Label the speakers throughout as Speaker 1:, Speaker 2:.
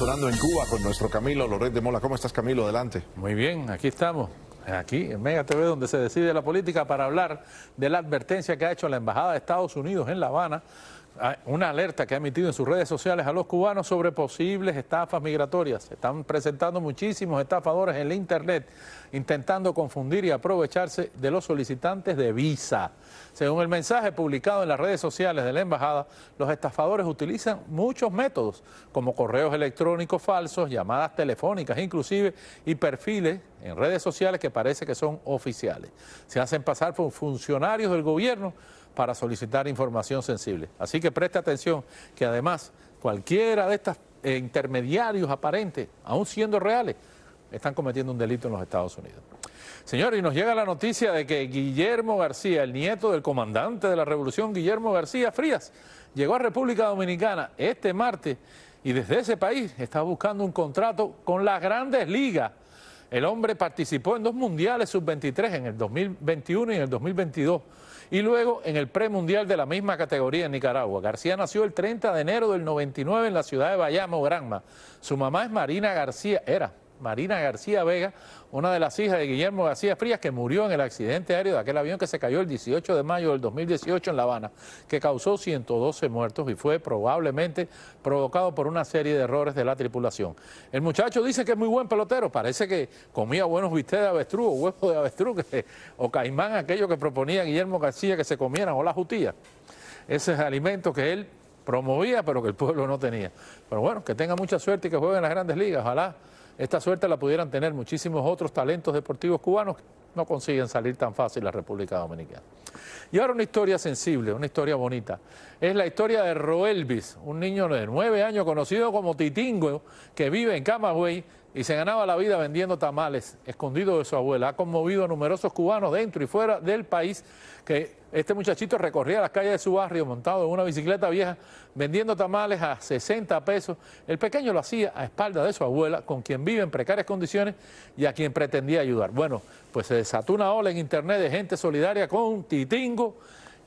Speaker 1: en Cuba con nuestro Camilo Loret de Mola. ¿Cómo estás, Camilo? Adelante. Muy bien, aquí estamos. Aquí en Mega TV, donde se decide la política para hablar de la advertencia que ha hecho la Embajada de Estados Unidos en La Habana Ah, una alerta que ha emitido en sus redes sociales a los cubanos sobre posibles estafas migratorias. Se están presentando muchísimos estafadores en la Internet intentando confundir y aprovecharse de los solicitantes de visa. Según el mensaje publicado en las redes sociales de la embajada, los estafadores utilizan muchos métodos, como correos electrónicos falsos, llamadas telefónicas inclusive, y perfiles en redes sociales que parece que son oficiales. Se hacen pasar por funcionarios del gobierno para solicitar información sensible. Así que preste atención que además cualquiera de estos eh, intermediarios aparentes, aún siendo reales, están cometiendo un delito en los Estados Unidos. Señores, y nos llega la noticia de que Guillermo García, el nieto del comandante de la revolución, Guillermo García Frías, llegó a República Dominicana este martes y desde ese país está buscando un contrato con las grandes ligas el hombre participó en dos mundiales sub-23 en el 2021 y en el 2022 y luego en el premundial de la misma categoría en Nicaragua. García nació el 30 de enero del 99 en la ciudad de Bayamo, Granma. Su mamá es Marina García, era Marina García Vega, una de las hijas de Guillermo García Frías, que murió en el accidente aéreo de aquel avión que se cayó el 18 de mayo del 2018 en La Habana, que causó 112 muertos y fue probablemente provocado por una serie de errores de la tripulación. El muchacho dice que es muy buen pelotero, parece que comía buenos bistecs de avestruz o huevos de avestruz o caimán, aquello que proponía Guillermo García que se comieran o la jutía. Ese es el alimento que él promovía, pero que el pueblo no tenía. Pero bueno, que tenga mucha suerte y que juegue en las grandes ligas. Ojalá esta suerte la pudieran tener muchísimos otros talentos deportivos cubanos que no consiguen salir tan fácil a la República Dominicana. Y ahora una historia sensible, una historia bonita. Es la historia de Roelvis, un niño de nueve años conocido como Titingo, que vive en Camagüey y se ganaba la vida vendiendo tamales, escondido de su abuela. Ha conmovido a numerosos cubanos dentro y fuera del país que este muchachito recorría las calles de su barrio montado en una bicicleta vieja, vendiendo tamales a 60 pesos. El pequeño lo hacía a espaldas de su abuela, con quien vive en precarias condiciones y a quien pretendía ayudar. Bueno, pues se desató una ola en internet de gente solidaria con Titingo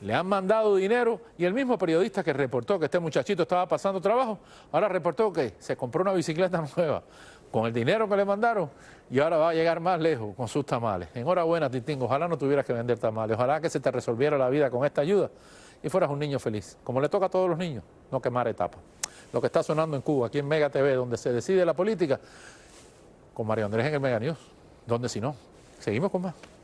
Speaker 1: le han mandado dinero y el mismo periodista que reportó que este muchachito estaba pasando trabajo, ahora reportó que se compró una bicicleta nueva con el dinero que le mandaron y ahora va a llegar más lejos con sus tamales. Enhorabuena, Tintín, ojalá no tuvieras que vender tamales, ojalá que se te resolviera la vida con esta ayuda y fueras un niño feliz, como le toca a todos los niños, no quemar etapas. Lo que está sonando en Cuba, aquí en Mega TV, donde se decide la política, con Mario Andrés en el Mega News, donde si no, seguimos con más.